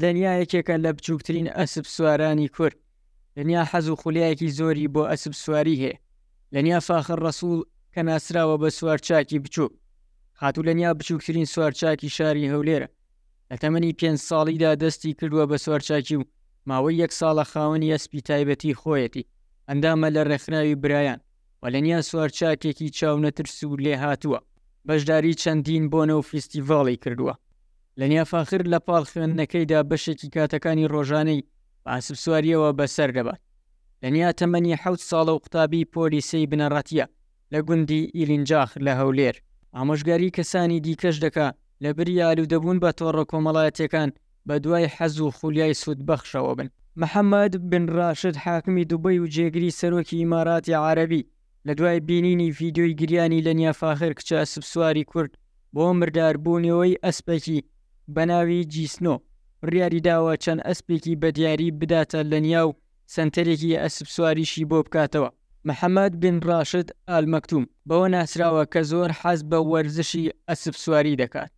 دنیا یەکێکە لە بچووکترین ئەسب سوارانی کورد دنیا حەز و خولیایەکی زۆری بۆ ئەسب سواری هەیە لەنیا فاخر ڕسوول کە ناسراوە بە سوارچاکی بچوو خاتوو لەنیا بچووکترین سوارچاکی شاری هەولێرە لە تەمەنی پێ ساڵیدا دەستی کردووە بە سوارچاکی و ماوەی یەک ساڵە خاونی ئەسپی تایبەتی خۆیەتی ئەندامە لە ڕێکخراوی برایان و لەنیا سوارچاکێکی چاونەتر سوور لێ هاتووە بەشداری چەندین بۆنە و فیسیڤاڵی کردووە لە نیافاخر لە پاڵ خوێندنەکەیدا بەشێکی کاتەکانی ڕۆژانەی پاسب سواریەوە بەسەر دەبات لەنیا تەمەنی حە ساڵە و قوتابی پۆلیسی بنەڕەتیە لە گوندی ئیرینجاخ لە هەولێر ئامۆژگاری کەسانی دیکەش دەکا لە بریالو دەبوون بە تۆڕە کۆمەڵایەتەکان بە دوای حەز و خولیای سوودبەخشەوە بن محەممەد بن ڕاشد حاکمی دوبەی و جێگری سەرۆکی ئیماراتی عربی لە دوای بینینی ڤیددیۆی گریانی لە نیافاخر کچە سبسواری کورد بۆ مرداربوونەوەی ئەسپێکی بە ناوی جیسنۆ ڕیاری داوە چەند ئەسپێکی بەدیاری بداتە لە نیاو سنتەرێکی ئەسب سواریشی بۆ بکاتەوە محەممەد بن ڕاشد ئالمەکتوم بەوە ناسراوە کە زۆر حەز بە وەرزشی ئەسب سواری دەکات